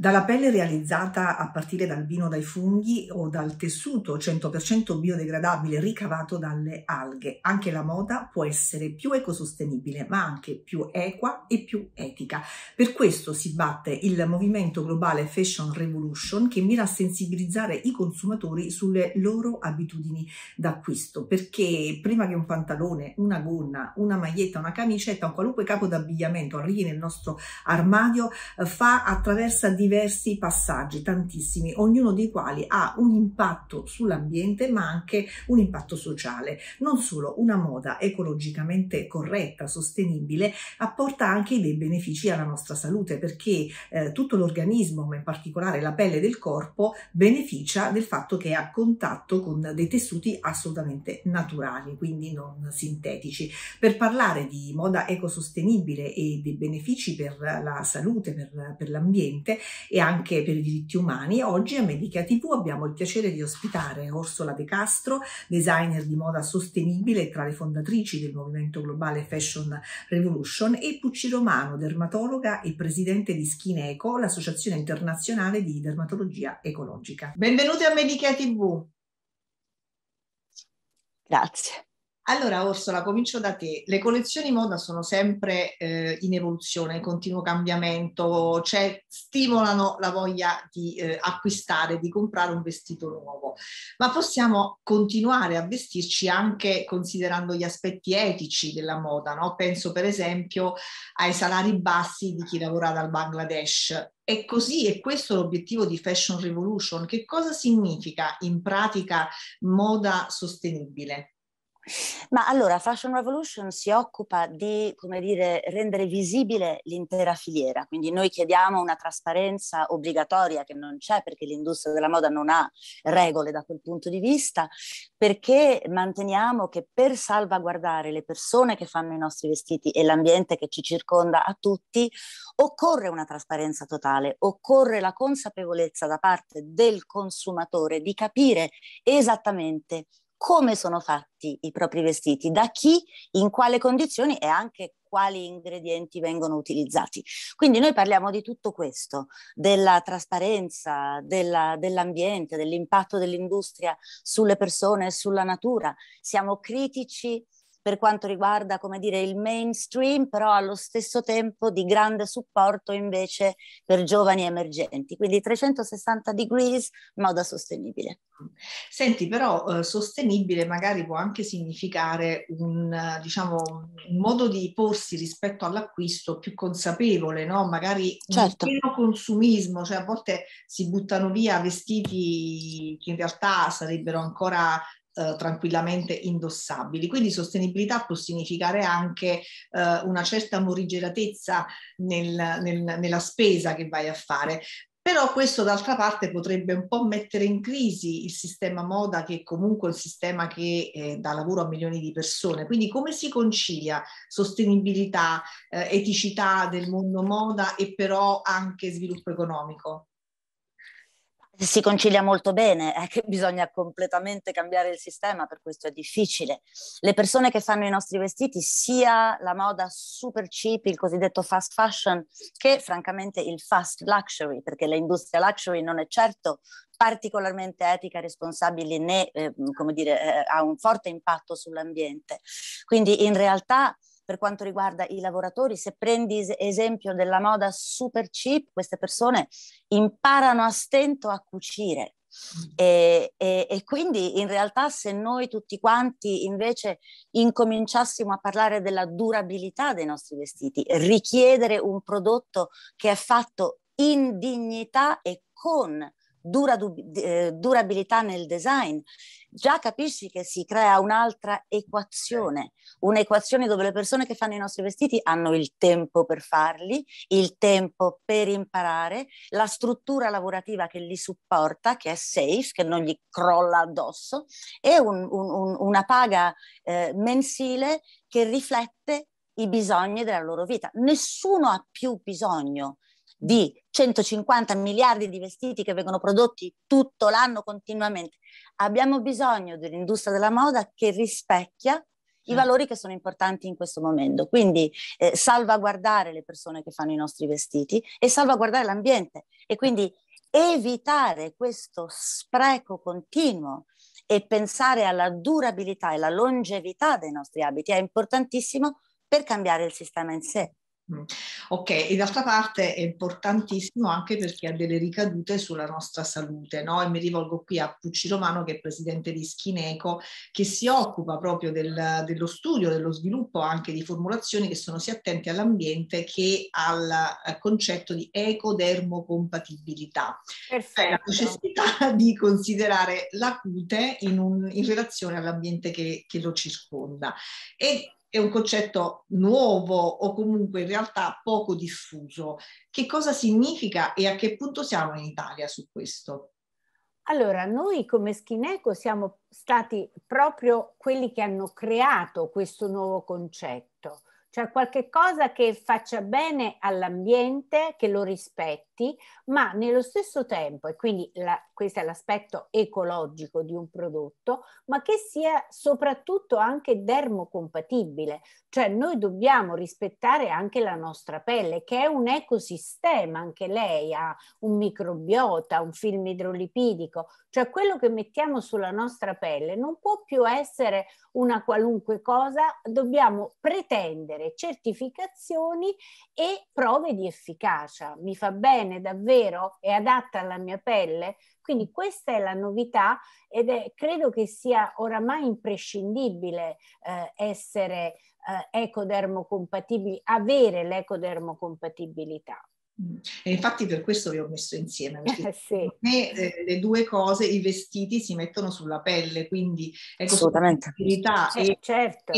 Dalla pelle realizzata a partire dal vino dai funghi o dal tessuto 100% biodegradabile ricavato dalle alghe, anche la moda può essere più ecosostenibile, ma anche più equa e più etica. Per questo si batte il movimento globale Fashion Revolution che mira a sensibilizzare i consumatori sulle loro abitudini d'acquisto, perché prima che un pantalone, una gonna, una maglietta, una camicetta, un qualunque capo d'abbigliamento arrivi nel nostro armadio, eh, fa attraversa diversi diversi passaggi, tantissimi, ognuno dei quali ha un impatto sull'ambiente ma anche un impatto sociale. Non solo una moda ecologicamente corretta, sostenibile, apporta anche dei benefici alla nostra salute perché eh, tutto l'organismo, ma in particolare la pelle del corpo, beneficia del fatto che è a contatto con dei tessuti assolutamente naturali, quindi non sintetici. Per parlare di moda ecosostenibile e dei benefici per la salute, per, per l'ambiente, e anche per i diritti umani, oggi a Medica TV abbiamo il piacere di ospitare Orsola De Castro, designer di moda sostenibile e tra le fondatrici del movimento globale Fashion Revolution, e Pucci Romano, dermatologa e presidente di Skin Eco, l'associazione internazionale di dermatologia ecologica. Benvenuti a Medica TV. Grazie. Allora Orsola, comincio da te. Le collezioni moda sono sempre eh, in evoluzione, in continuo cambiamento, cioè stimolano la voglia di eh, acquistare, di comprare un vestito nuovo, ma possiamo continuare a vestirci anche considerando gli aspetti etici della moda. No? Penso per esempio ai salari bassi di chi lavora dal Bangladesh. È così è questo l'obiettivo di Fashion Revolution. Che cosa significa in pratica moda sostenibile? Ma allora Fashion Revolution si occupa di, come dire, rendere visibile l'intera filiera, quindi noi chiediamo una trasparenza obbligatoria che non c'è perché l'industria della moda non ha regole da quel punto di vista, perché manteniamo che per salvaguardare le persone che fanno i nostri vestiti e l'ambiente che ci circonda a tutti, occorre una trasparenza totale, occorre la consapevolezza da parte del consumatore di capire esattamente come sono fatti i propri vestiti, da chi, in quale condizioni e anche quali ingredienti vengono utilizzati. Quindi noi parliamo di tutto questo, della trasparenza, della, dell'ambiente, dell'impatto dell'industria sulle persone e sulla natura. Siamo critici per quanto riguarda come dire, il mainstream, però allo stesso tempo di grande supporto invece per giovani emergenti. Quindi 360 degrees, moda sostenibile. Senti, però eh, sostenibile magari può anche significare un, diciamo, un modo di porsi rispetto all'acquisto più consapevole, no? magari certo. meno consumismo, cioè a volte si buttano via vestiti che in realtà sarebbero ancora eh, tranquillamente indossabili. Quindi sostenibilità può significare anche eh, una certa morigeratezza nel, nel, nella spesa che vai a fare. Però questo d'altra parte potrebbe un po' mettere in crisi il sistema moda che è comunque un sistema che eh, dà lavoro a milioni di persone. Quindi come si concilia sostenibilità, eh, eticità del mondo moda e però anche sviluppo economico? si concilia molto bene, è eh, che bisogna completamente cambiare il sistema, per questo è difficile. Le persone che fanno i nostri vestiti, sia la moda super cheap, il cosiddetto fast fashion, che francamente il fast luxury, perché l'industria luxury non è certo particolarmente etica, responsabile né, eh, come dire, eh, ha un forte impatto sull'ambiente. Quindi in realtà per quanto riguarda i lavoratori, se prendi esempio della moda super cheap, queste persone imparano a stento a cucire. Mm. E, e, e, quindi in realtà se noi tutti quanti invece incominciassimo a parlare della durabilità dei nostri vestiti, richiedere un prodotto che è fatto in dignità e con dura, eh, durabilità nel design, già capisci che si crea un'altra equazione, un'equazione dove le persone che fanno i nostri vestiti hanno il tempo per farli, il tempo per imparare, la struttura lavorativa che li supporta, che è safe, che non gli crolla addosso, e un, un, una paga eh, mensile che riflette i bisogni della loro vita. Nessuno ha più bisogno di 150 miliardi di vestiti che vengono prodotti tutto l'anno continuamente. Abbiamo bisogno dell'industria della moda che rispecchia i certo. valori che sono importanti in questo momento. Quindi eh, salvaguardare le persone che fanno i nostri vestiti e salvaguardare l'ambiente e quindi evitare questo spreco continuo e pensare alla durabilità e alla longevità dei nostri abiti è importantissimo per cambiare il sistema in sé. Mm. Ok, e d'altra parte è importantissimo anche perché ha delle ricadute sulla nostra salute, no? E mi rivolgo qui a Pucci Romano, che è presidente di Schineco, che si occupa proprio del, dello studio, dello sviluppo anche di formulazioni che sono sia attenti all'ambiente che al, al concetto di ecodermocompatibilità. Perfetto. la necessità di considerare la cute in, un, in relazione all'ambiente che, che lo circonda. E è un concetto nuovo o comunque in realtà poco diffuso. Che cosa significa e a che punto siamo in Italia su questo? Allora, noi come Schineco siamo stati proprio quelli che hanno creato questo nuovo concetto, cioè qualche cosa che faccia bene all'ambiente, che lo rispetti prodotti, ma nello stesso tempo, e quindi la, questo è l'aspetto ecologico di un prodotto, ma che sia soprattutto anche dermocompatibile, cioè noi dobbiamo rispettare anche la nostra pelle, che è un ecosistema, anche lei ha un microbiota, un film idrolipidico, cioè quello che mettiamo sulla nostra pelle non può più essere una qualunque cosa, dobbiamo pretendere certificazioni e prove di efficacia. Mi fa bene bene davvero, è adatta alla mia pelle. Quindi questa è la novità ed è, credo che sia oramai imprescindibile eh, essere eh, ecodermocompatibili, avere l'ecodermocompatibilità. Mm. E infatti per questo vi ho messo insieme, perché eh, sì. me, eh, le due cose, i vestiti si mettono sulla pelle, quindi ecocompatibilità e certo.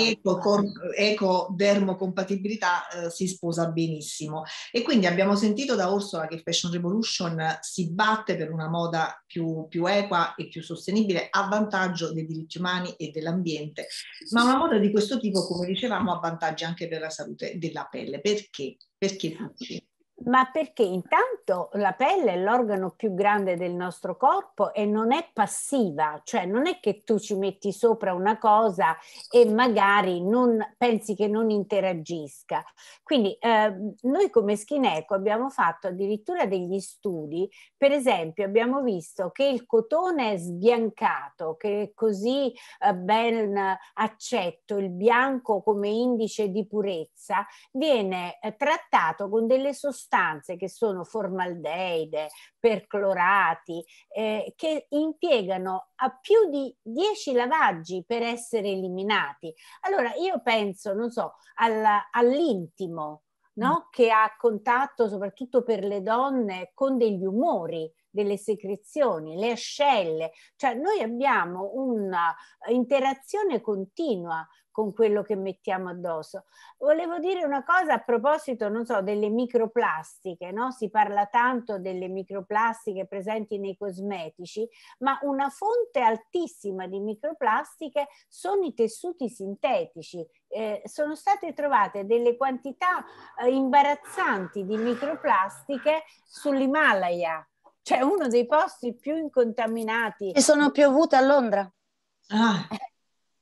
ecodermocompatibilità eco, eh, si sposa benissimo. E quindi abbiamo sentito da Orsola che Fashion Revolution si batte per una moda più, più equa e più sostenibile a vantaggio dei diritti umani e dell'ambiente, ma una moda di questo tipo, come dicevamo, ha vantaggi anche per la salute della pelle. Perché? Perché tutti? Ma perché intanto la pelle è l'organo più grande del nostro corpo e non è passiva, cioè non è che tu ci metti sopra una cosa e magari non, pensi che non interagisca. Quindi eh, noi come Schineco abbiamo fatto addirittura degli studi, per esempio abbiamo visto che il cotone sbiancato, che è così eh, ben accetto, il bianco come indice di purezza, viene eh, trattato con delle sostanze sostanze che sono formaldeide, perclorati, eh, che impiegano a più di 10 lavaggi per essere eliminati. Allora io penso, non so, alla, all'intimo, no? Mm. che ha contatto soprattutto per le donne con degli umori, delle secrezioni, le ascelle, cioè noi abbiamo un'interazione continua con quello che mettiamo addosso. Volevo dire una cosa a proposito, non so, delle microplastiche, no? Si parla tanto delle microplastiche presenti nei cosmetici, ma una fonte altissima di microplastiche sono i tessuti sintetici. Eh, sono state trovate delle quantità eh, imbarazzanti di microplastiche sull'Himalaya, cioè uno dei posti più incontaminati. E sono piovute a Londra. Ah.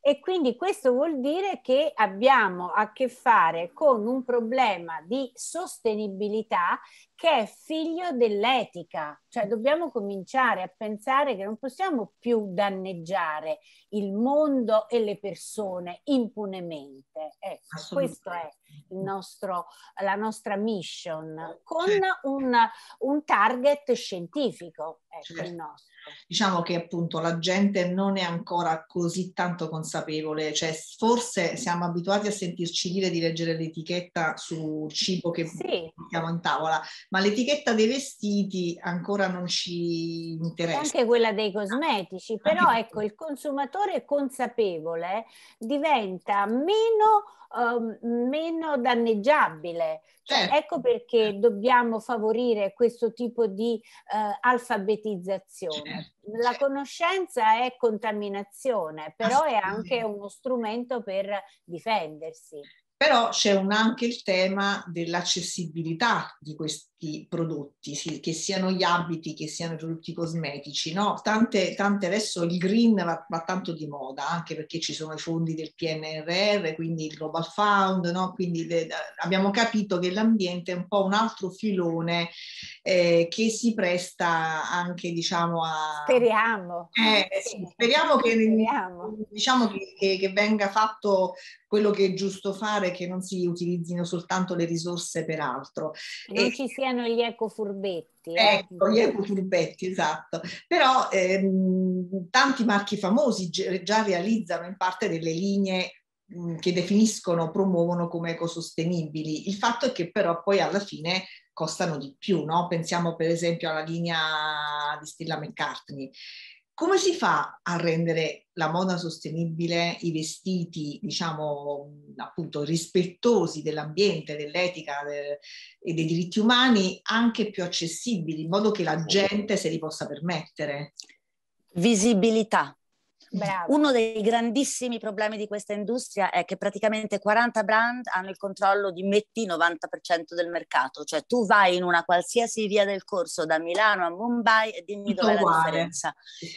E quindi questo vuol dire che abbiamo a che fare con un problema di sostenibilità che è figlio dell'etica, cioè dobbiamo cominciare a pensare che non possiamo più danneggiare il mondo e le persone impunemente. Ecco, questa è nostro, la nostra mission, eh, con un, un target scientifico, ecco certo. il nostro diciamo che appunto la gente non è ancora così tanto consapevole, cioè forse siamo abituati a sentirci dire di leggere l'etichetta sul cibo che sì. mettiamo in tavola, ma l'etichetta dei vestiti ancora non ci interessa. Anche quella dei cosmetici, però ecco il consumatore consapevole diventa meno Ehm, meno danneggiabile. Cioè, certo. Ecco perché dobbiamo favorire questo tipo di uh, alfabetizzazione. Certo. La certo. conoscenza è contaminazione, però è anche uno strumento per difendersi però c'è un, anche il tema dell'accessibilità di, quest, certi prodotti, che siano gli abiti, che siano i prodotti cosmetici, no? Tante, tante adesso il green va, va, tanto di moda, anche perché ci sono i fondi del PNRR, quindi il Global Fund, no? Quindi le, abbiamo capito che l'ambiente è un po' un altro filone eh, che si presta anche, diciamo, a... Speriamo. Eh, sì, speriamo, che, speriamo. Diciamo che, che, che venga fatto quello che è giusto fare, che non si utilizzino soltanto le risorse per altro. Non e, ci sia erano gli ecofurbetti. Eh? Ecco, gli ecofurbetti, esatto. Però ehm, tanti marchi famosi già realizzano in parte delle linee che definiscono, promuovono come ecosostenibili. Il fatto è che però poi alla fine costano di più, no? Pensiamo per esempio alla linea di Stella McCartney, come si fa a rendere la moda sostenibile, i vestiti, diciamo, appunto rispettosi dell'ambiente, dell'etica de- e dei diritti umani anche più accessibili, in modo che la gente se li possa permettere? Visibilità, Bravo. Uno dei grandissimi problemi di questa industria è che praticamente 40 brand hanno il controllo di metti 90% del mercato, cioè tu vai in una qualsiasi via del corso da Milano a Mumbai e dimmi dove è la differenza.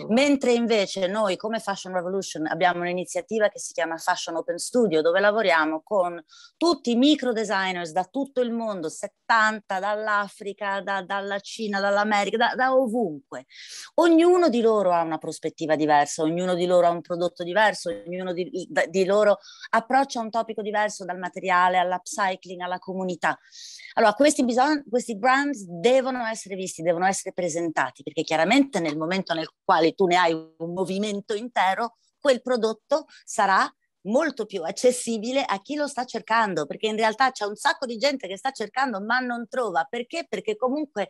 Mentre invece noi come Fashion Revolution abbiamo un'iniziativa che si chiama Fashion Open Studio dove lavoriamo con tutti i micro designers da tutto il mondo, 70 dall'Africa, da, dalla Cina, dall'America, da, da ovunque. Ognuno di loro ha una prospettiva diversa, ognuno di di loro ha un prodotto diverso, ognuno di, di loro approccia un topico diverso dal materiale all'upcycling, alla comunità. Allora, questi, bisog- questi brand devono essere visti, devono essere presentati, perché chiaramente nel momento nel quale tu ne hai un movimento intero, quel prodotto sarà molto più accessibile a chi lo sta cercando, perché in realtà c'è un sacco di gente che sta cercando ma non trova, perché? Perché comunque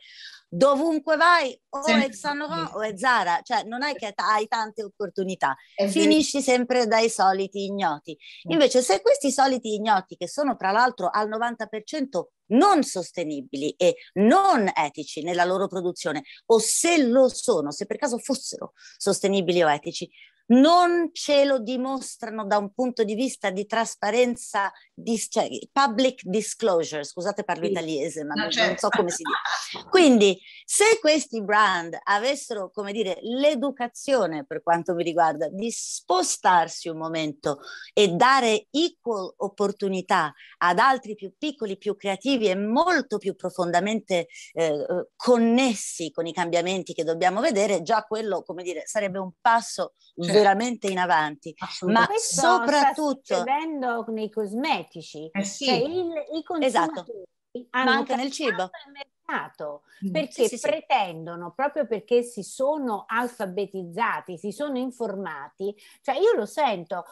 dovunque vai o sempre. è Sanova o è Zara, cioè non è che hai tante opportunità, è finisci vero. sempre dai soliti ignoti. Mm. Invece se questi soliti ignoti, che sono tra l'altro al 90% non sostenibili e non etici nella loro produzione, o se lo sono, se per caso fossero sostenibili o etici, non ce lo dimostrano da un punto di vista di trasparenza, di, cioè, public disclosure, scusate parlo sì. italiese, ma non, non certo. so come si dice. Quindi se questi brand avessero, come dire, l'educazione per quanto mi riguarda, di spostarsi un momento e dare equal opportunità ad altri più piccoli, più creativi e molto più profondamente eh, connessi con i cambiamenti che dobbiamo vedere, già quello, come dire, sarebbe un passo certo veramente in avanti, ma Questo soprattutto... Sta nei cosmetici, eh cioè sì. cioè, il, i esatto. consumatori esatto. ma anche nel cibo. Stato, mm, perché sì, sì, pretendono, sì. proprio perché si sono alfabetizzati, si sono informati, cioè io lo sento,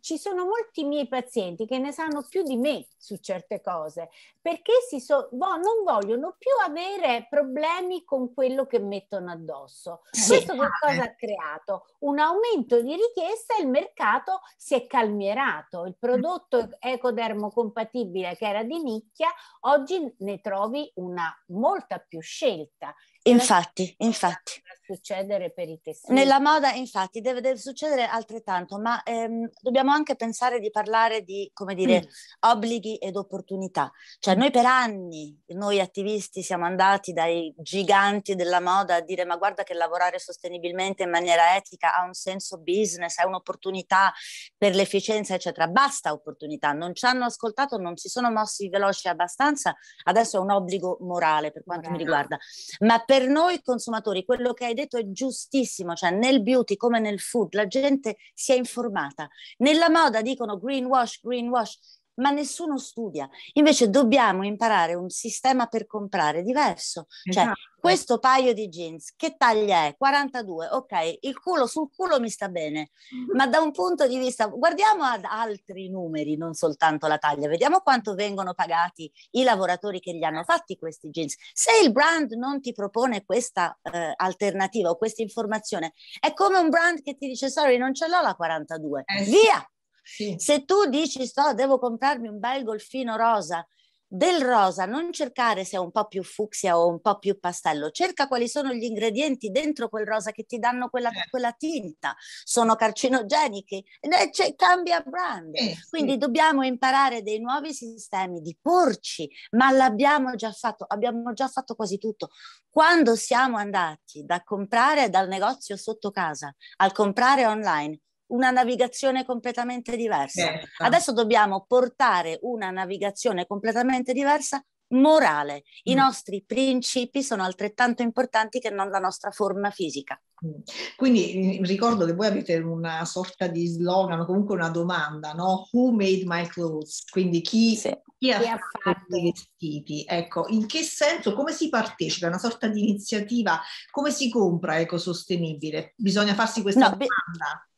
ci sono molti miei pazienti che ne sanno più di me su certe cose, perché so, boh, non vogliono più avere problemi con quello che mettono addosso. Questo che cosa eh. ha creato? Un aumento di richiesta e il mercato si è calmierato, il mm. prodotto ecodermocompatibile che era di nicchia, oggi ne trovi una molta più scelta Infatti, infatti. Succedere per i tessuti. Nella moda, infatti, deve, deve succedere altrettanto, ma ehm, dobbiamo anche pensare di parlare di, come dire, mm. obblighi ed opportunità. Cioè, noi per anni, noi attivisti, siamo andati dai giganti della moda a dire: ma guarda che lavorare sostenibilmente in maniera etica ha un senso business, è un'opportunità per l'efficienza, eccetera. Basta opportunità, non ci hanno ascoltato, non si sono mossi veloci abbastanza. Adesso è un obbligo morale per quanto morale. mi riguarda. Ma per per noi consumatori quello che hai detto è giustissimo, cioè nel beauty come nel food la gente si è informata. Nella moda dicono greenwash, greenwash, ma nessuno studia. Invece dobbiamo imparare un sistema per comprare diverso. Cioè, esatto. Cioè, questo paio di jeans, che taglia è? 42, ok, il culo sul culo mi sta bene, ma da un punto di vista, guardiamo ad altri numeri, non soltanto la taglia, vediamo quanto vengono pagati i lavoratori che gli hanno fatti questi jeans. Se il brand non ti propone questa eh, alternativa o questa informazione, è come un brand che ti dice, sorry, non ce l'ho la 42, eh sì. via! Sì. Se tu dici sto, devo comprarmi un bel golfino rosa, del rosa non cercare se è un po' più fucsia o un po' più pastello, cerca quali sono gli ingredienti dentro quel rosa che ti danno quella, eh. quella tinta, sono carcinogeniche, cioè, cambia brand. Eh, Quindi dobbiamo imparare dei nuovi sistemi di porci, ma l'abbiamo già fatto, abbiamo già fatto quasi tutto. Quando siamo andati da comprare dal negozio sotto casa al comprare online, una navigazione completamente diversa. Certo. Adesso dobbiamo portare una navigazione completamente diversa morale. I mm. nostri principi sono altrettanto importanti che non la nostra forma fisica. Mm. Quindi mm, ricordo che voi avete una sorta di slogan o comunque una domanda, no? Who made my clothes? Quindi chi, sì. chi, chi ha, fatto, i vestiti? Ecco, in che senso, come si partecipa? Una sorta di iniziativa, come si compra ecosostenibile? Bisogna farsi questa no, domanda. Be-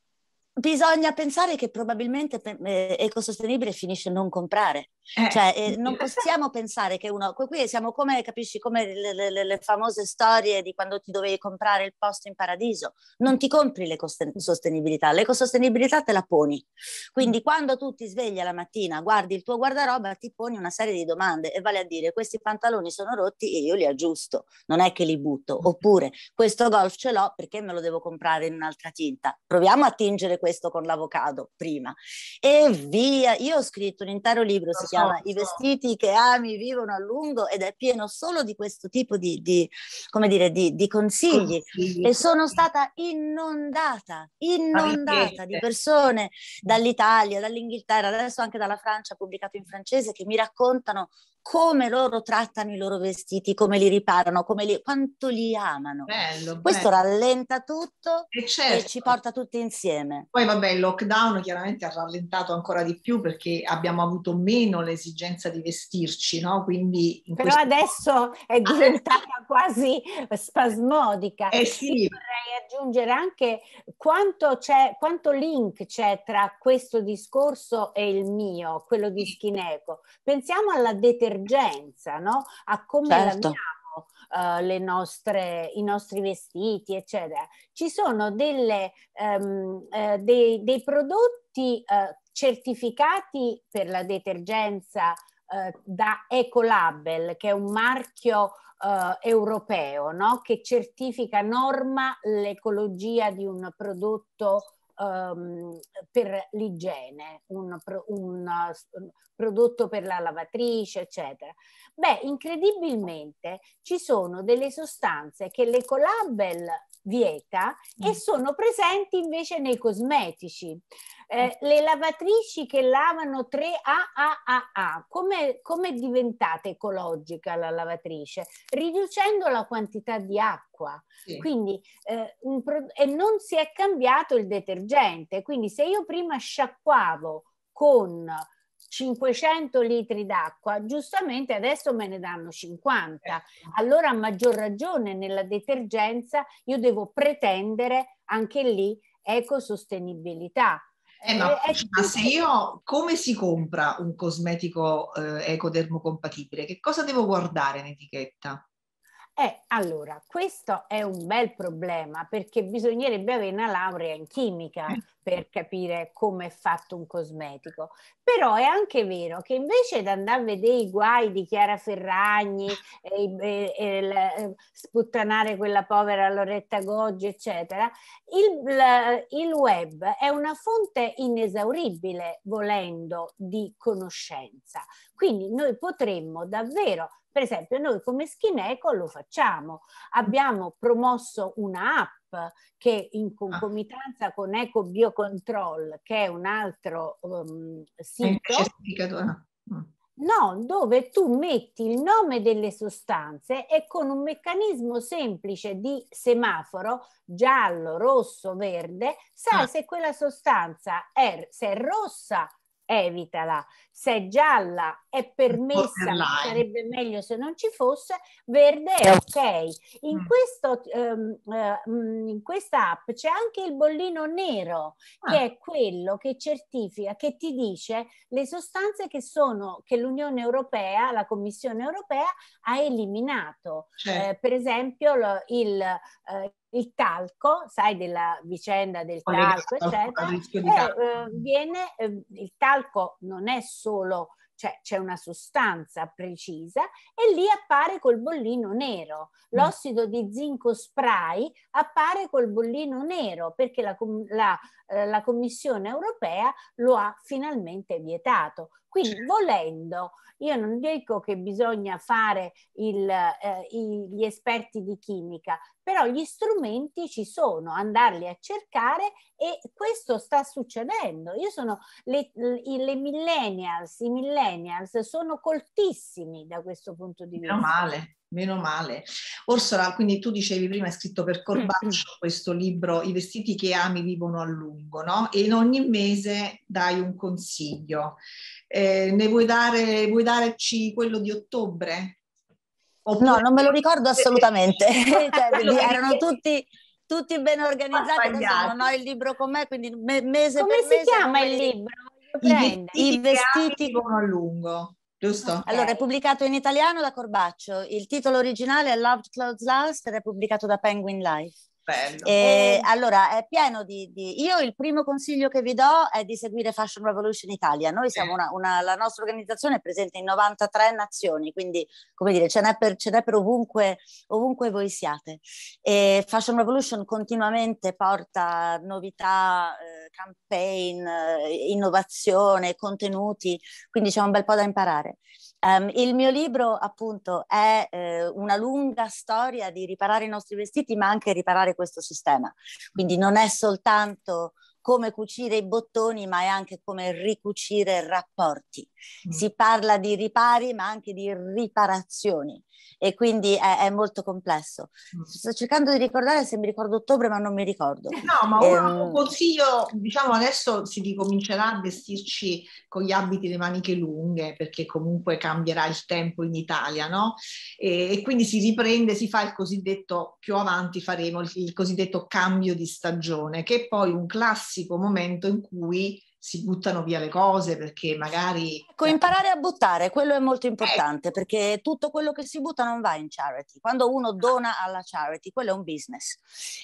Bisogna pensare che probabilmente eh, ecosostenibile finisce non comprare, eh. cioè eh, non possiamo pensare che uno, qui siamo come, capisci, come le, le, le, famose storie di quando ti dovevi comprare il posto in paradiso, non ti compri l'ecosostenibilità, l'ecosostenibilità te la poni, quindi mm. quando tu ti svegli la mattina, guardi il tuo guardaroba, ti poni una serie di domande e vale a dire questi pantaloni sono rotti e io li aggiusto, non è che li butto, mm. oppure questo golf ce l'ho perché me lo devo comprare in un'altra tinta, proviamo a tingere questo questo con l'avocado prima. E via, io ho scritto un intero libro, si chiama I vestiti che ami vivono a lungo ed è pieno solo di questo tipo di, di come dire, di, di consigli. consigli. E sono stata inondata, inondata di persone dall'Italia, dall'Inghilterra, adesso anche dalla Francia, pubblicato in francese, che mi raccontano come loro trattano i loro vestiti, come li riparano, come li, quanto li amano. Bello, Questo bello. rallenta tutto e, certo. e, ci certo. porta tutti insieme. Poi vabbè, il lockdown chiaramente ha rallentato ancora di più perché abbiamo avuto meno l'esigenza di vestirci, no? Quindi Però questo... adesso è ah, eh. diventata quasi spasmodica. Eh sì. vorrei aggiungere anche quanto, c'è, quanto link c'è tra questo discorso e il mio, quello di Schineco. Pensiamo alla determinazione emergenza, no? a come certo. Uh, le nostre, i nostri vestiti, eccetera. Ci sono delle, um, uh, dei, dei, prodotti uh, certificati per la detergenza da Ecolabel, che è un marchio europeo no? che certifica, norma l'ecologia di un prodotto um, per l'igiene, un, un, un, eh, prodotto per la lavatrice, eccetera. Beh, incredibilmente ci sono delle sostanze che l'ecolabel dieta e mm. sono presenti invece nei cosmetici. Eh, mm. le lavatrici che lavano 3AAA, come, come è diventata ecologica la lavatrice? Riducendo la quantità di acqua. Sì. Quindi, eh, pro- e non si è cambiato il detergente, quindi se io prima sciacquavo con 500 litri d'acqua, giustamente adesso me ne danno 50. Ecco. Allora a maggior ragione nella detergenza io devo pretendere anche lì ecosostenibilità. Eh, ma, eh, ma, se io come si compra un cosmetico eh, ecodermocompatibile? Che cosa devo guardare in etichetta? Eh, allora, questo è un bel problema perché bisognerebbe avere una laurea in chimica eh per capire come è fatto un cosmetico. Però è anche vero che invece di andare a vedere i guai di Chiara Ferragni, e, e, e la, eh, sputtanare quella povera Loretta Goggi, eccetera, il, il web è una fonte inesauribile, volendo, di conoscenza. Quindi noi potremmo davvero per esempio, noi come Schineco lo facciamo. Abbiamo promosso un'app che in ah. concomitanza con Eco Biocontrol, che è un altro um, sito, mm. No, dove tu metti il nome delle sostanze e con un meccanismo semplice di semaforo giallo, rosso, verde, sai ah. se quella sostanza è, se è rossa evitala. Se è gialla è permessa, ma sarebbe meglio se non ci fosse, verde è ok. In, mm. questo, um, uh, in questa app c'è anche il bollino nero, ah. che è quello che certifica, che ti dice le sostanze che, sono, che l'Unione Europea, la Commissione Europea ha eliminato. Certo. Eh, per esempio lo, il... Eh, il talco, sai della vicenda del talco, eccetera, e, eh, viene, eh, il talco non è solo, cioè c'è una sostanza precisa e lì appare col bollino nero. Mm. L'ossido mm. di zinco spray appare col bollino nero perché la, la, eh, la Commissione europea lo ha finalmente vietato. Quindi volendo, io non dico che bisogna fare il, eh, i, gli esperti di chimica, però gli strumenti ci sono, andarli a cercare e questo sta succedendo. Io sono le, le millennials, i millennials sono coltissimi da questo punto di vista. Meno male, meno male. Orsola, quindi tu dicevi prima, è scritto per Corbaccio questo libro, I vestiti che ami vivono a lungo, no? E in ogni mese dai un consiglio. Eh, ne vuoi, dare, vuoi darci quello di ottobre? Oppure... No, non me lo ricordo assolutamente. cioè, erano tutti, tutti ben organizzati. Adesso non ho il libro con me, quindi mese Come si mese chiama il libro? I vestiti, I vestiti a lungo. Giusto. Okay. Ah, allora, è pubblicato in italiano da Corbaccio. Il titolo originale è Loved Clothes Last ed è pubblicato da Penguin Life. E, eh, eh. allora, è pieno di, di, Io il primo consiglio che vi do è di seguire Fashion Revolution Italia. Noi siamo una, una la nostra organizzazione è presente in 93 nazioni, quindi come dire, ce n'è per, ce n'è per ovunque, ovunque voi siate. E Fashion Revolution continuamente porta novità, eh, campaign, eh, innovazione, contenuti, quindi c'è un bel po' da imparare. Um, il mio libro appunto è eh, una lunga storia di riparare i nostri vestiti ma anche riparare questo sistema, quindi non è soltanto come cucire i bottoni ma è anche come ricucire rapporti Mm. Si parla di ripari ma anche di riparazioni e quindi è, è molto complesso. Mm. Sto cercando di ricordare se mi ricordo ottobre ma non mi ricordo. Eh, no, ma ehm, un ehm... consiglio, diciamo adesso si ricomincerà a vestirci con gli abiti le maniche lunghe perché comunque cambierà il tempo in Italia, no? E, e quindi si riprende, si fa il cosiddetto, più avanti faremo il, il cosiddetto cambio di stagione, che è poi un classico momento in cui si buttano via le cose perché magari... Ecco, imparare a buttare, quello è molto importante, eh. perché tutto quello che si butta non va in charity. Quando uno ah. dona alla charity, quello è un business.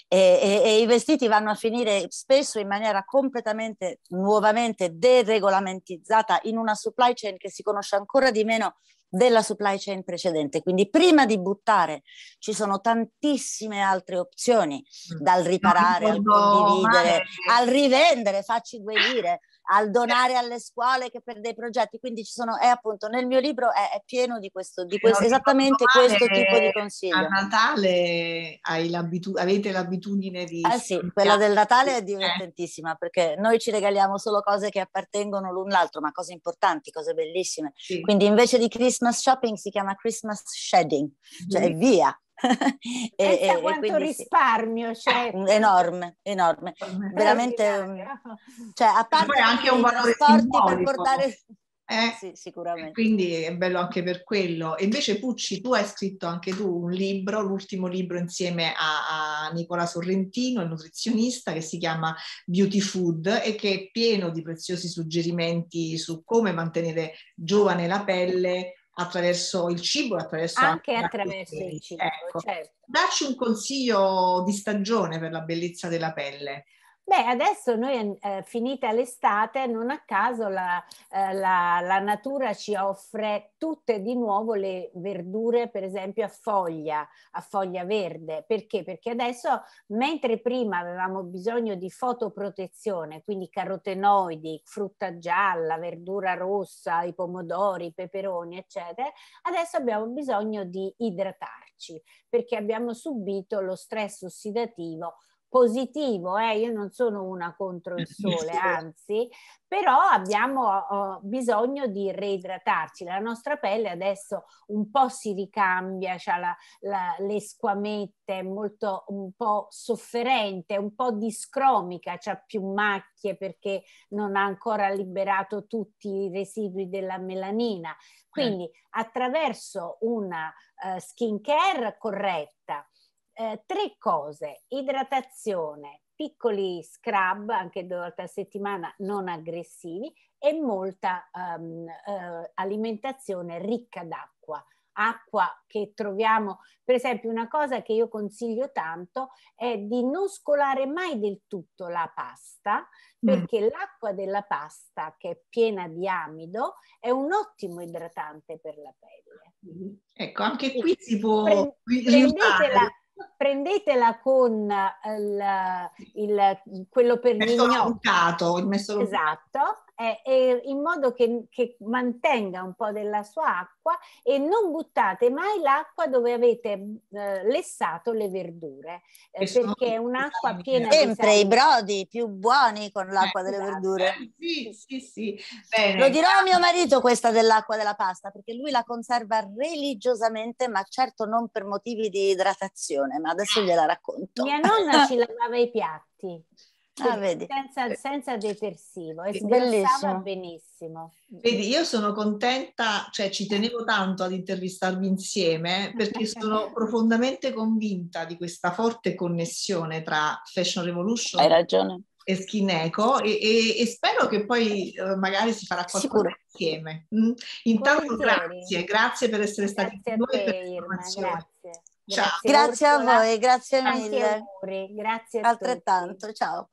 E, e, e i vestiti vanno a finire spesso in maniera completamente, nuovamente deregolamentizzata in una supply chain che si conosce ancora di meno della supply chain precedente. Quindi prima di buttare ci sono tantissime altre opzioni, mm. dal riparare no, al condividere, male. al rivendere, facci guerire, al donare alle scuole che per dei progetti. Quindi ci sono, è appunto, nel mio libro è, è pieno di questo, di questo esattamente male, questo tipo di consiglio. A Natale l'abitu- avete l'abitudine di... Eh sì, quella del Natale è eh. divertentissima eh. perché noi ci regaliamo solo cose che appartengono l'un l'altro, ma cose importanti, cose bellissime. Sì. Quindi invece di Christmas shopping si chiama Christmas shedding, cioè mm. via, e, e, quanto e risparmio c'è! Cioè. Enorme, enorme. Veramente, cioè, a parte anche un valore per portare... Eh? eh? Sì, sicuramente. Quindi è bello anche per quello. Invece Pucci, tu hai scritto anche tu un libro, l'ultimo libro insieme a, a, Nicola Sorrentino, il nutrizionista, che si chiama Beauty Food e che è pieno di preziosi suggerimenti su come mantenere giovane la pelle attraverso il cibo attraverso anche attraverso il cibo ecco. certo. dacci un consiglio di stagione per la bellezza della pelle Beh, adesso noi, ehm, eh, finita l'estate, non a caso la, eh, la, la, natura ci offre tutte di nuovo le verdure, per esempio a foglia, a foglia verde. Perché? Perché adesso, mentre prima avevamo bisogno di fotoprotezione, quindi carotenoidi, frutta gialla, verdura rossa, i pomodori, i peperoni, eccetera, adesso abbiamo bisogno di idratarci perché abbiamo subito lo stress ossidativo positivo, eh? io non sono una contro il sole, anzi, però abbiamo uh, bisogno di reidratarci, la nostra pelle adesso un po' si ricambia, ha le squamette, è molto un po' sofferente, un po' discromica, ha più macchie perché non ha ancora liberato tutti i residui della melanina. Eh. Quindi attraverso una uh, skincare corretta, eh, tre cose, idratazione, piccoli scrub anche due volte a settimana non aggressivi e molta um, eh, alimentazione ricca d'acqua acqua che troviamo, per esempio una cosa che io consiglio tanto è di non scolare mai del tutto la pasta, mm. perché mm. l'acqua della pasta che è piena di amido è un ottimo idratante per la pelle. Mm. Ecco, anche qui si può prendetela, prendetela con eh, il, il, quello per il messo, gnocchi. Buttato, il messo esatto, eh, in modo che, che, mantenga un po' della sua acqua e non buttate mai l'acqua dove avete eh, lessato le verdure, eh, perché è un'acqua piena eh. sempre i brodi più buoni con l'acqua eh, delle esatto. verdure. Eh, sì, sì, sì. Lo dirò a mio marito questa dell'acqua della pasta, perché lui la conserva religiosamente, ma certo non per motivi di idratazione, ma adesso gliela racconto. Mia nonna ci lavava i piatti Ah, senza, eh. senza, detersivo e sgrassava benissimo. Vedi, io sono contenta, cioè ci tenevo tanto ad intervistarvi insieme perché sono profondamente convinta di questa forte connessione tra Fashion Revolution e Skin Eco e, e, e, spero che poi eh, magari si farà qualcosa Sicuro. insieme. Mm. Intanto Buongiorno. grazie, grazie per essere stati con noi per l'informazione. Grazie. Ciao. Grazie, grazie a voi, grazie mille. grazie a Altrettanto, tutti. ciao.